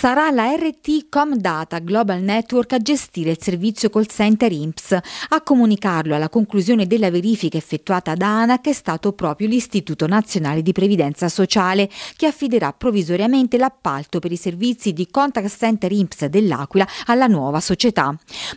Sarà la RT Comdata Global Network a gestire il servizio call center IMPS. A comunicarlo alla conclusione della verifica effettuata da ANAC è stato proprio l'Istituto Nazionale di Previdenza Sociale, che affiderà provvisoriamente l'appalto per i servizi di contact center IMPS dell'Aquila alla nuova società.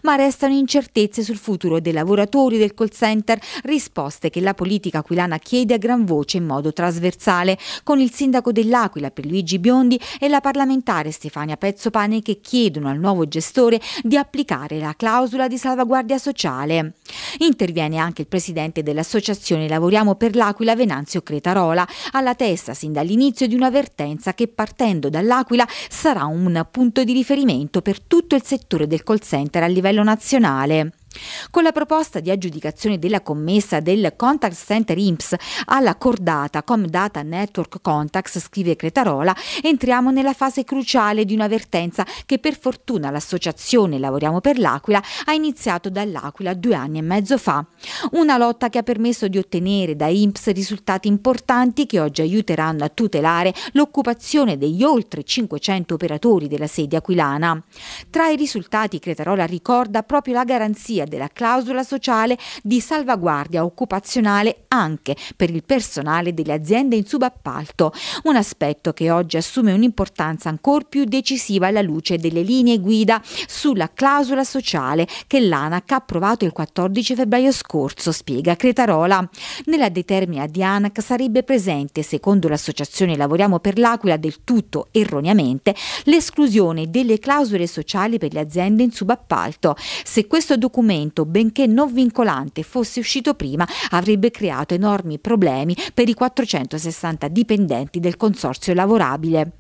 Ma restano incertezze sul futuro dei lavoratori del call center, risposte che la politica aquilana chiede a gran voce in modo trasversale, con il sindaco dell'Aquila per Luigi Biondi e la parlamentare Stefania Stefania Pezzopane che chiedono al nuovo gestore di applicare la clausola di salvaguardia sociale. Interviene anche il presidente dell'associazione Lavoriamo per l'Aquila Venanzio Cretarola, alla testa sin dall'inizio di una vertenza che partendo dall'Aquila sarà un punto di riferimento per tutto il settore del call center a livello nazionale. Con la proposta di aggiudicazione della commessa del Contact Center IMPS alla cordata Comdata Network Contacts, scrive Cretarola, entriamo nella fase cruciale di una vertenza che per fortuna l'associazione Lavoriamo per l'Aquila ha iniziato dall'Aquila due anni e mezzo fa. Una lotta che ha permesso di ottenere da IMPS risultati importanti che oggi aiuteranno a tutelare l'occupazione degli oltre 500 operatori della sede aquilana. Tra i risultati Cretarola ricorda proprio la garanzia via della clausola sociale di salvaguardia occupazionale anche per il personale delle aziende in subappalto, un aspetto che oggi assume un'importanza ancor più decisiva alla luce delle linee guida sulla clausola sociale che l'ANAC ha approvato il 14 febbraio scorso, spiega Cretarola. Nella determina di ANAC sarebbe presente, secondo l'associazione Lavoriamo per l'Aquila, del tutto erroneamente, l'esclusione delle clausole sociali per le aziende in subappalto. Se questo documento regolamento, benché non vincolante, fosse uscito prima, avrebbe creato enormi problemi per i 460 dipendenti del consorzio lavorabile.